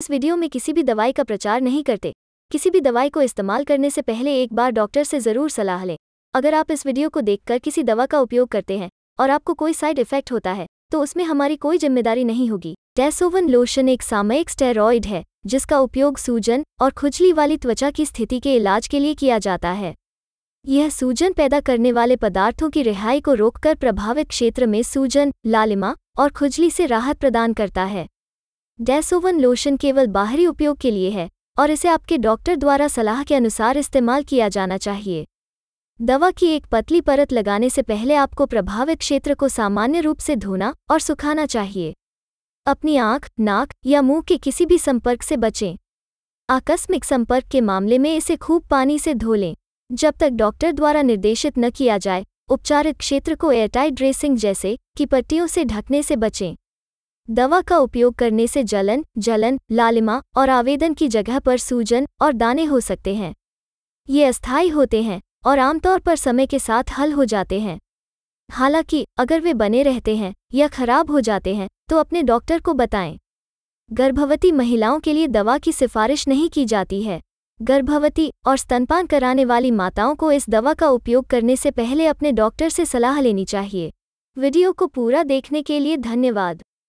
इस वीडियो में किसी भी दवाई का प्रचार नहीं करते किसी भी दवाई को इस्तेमाल करने से पहले एक बार डॉक्टर से ज़रूर सलाह लें अगर आप इस वीडियो को देखकर किसी दवा का उपयोग करते हैं और आपको कोई साइड इफेक्ट होता है तो उसमें हमारी कोई जिम्मेदारी नहीं होगी डेसोवन लोशन एक सामयिक स्टेरॉयड है जिसका उपयोग सूजन और खुजली वाली त्वचा की स्थिति के इलाज के लिए किया जाता है यह सूजन पैदा करने वाले पदार्थों की रिहाई को रोककर प्रभावित क्षेत्र में सूजन लालिमा और खुजली से राहत प्रदान करता है डेसोवन लोशन केवल बाहरी उपयोग के लिए है और इसे आपके डॉक्टर द्वारा सलाह के अनुसार इस्तेमाल किया जाना चाहिए दवा की एक पतली परत लगाने से पहले आपको प्रभावित क्षेत्र को सामान्य रूप से धोना और सुखाना चाहिए अपनी आंख नाक या मुंह के किसी भी संपर्क से बचें आकस्मिक संपर्क के मामले में इसे खूब पानी से धो लें जब तक डॉक्टर द्वारा निर्देशित न किया जाए उपचारित क्षेत्र को एयरटाइट ड्रेसिंग जैसे कि पट्टियों से ढकने से बचें दवा का उपयोग करने से जलन जलन लालिमा और आवेदन की जगह पर सूजन और दाने हो सकते हैं ये अस्थायी होते हैं और आमतौर पर समय के साथ हल हो जाते हैं हालांकि अगर वे बने रहते हैं या खराब हो जाते हैं तो अपने डॉक्टर को बताएं गर्भवती महिलाओं के लिए दवा की सिफारिश नहीं की जाती है गर्भवती और स्तनपान कराने वाली माताओं को इस दवा का उपयोग करने से पहले अपने डॉक्टर से सलाह लेनी चाहिए वीडियो को पूरा देखने के लिए धन्यवाद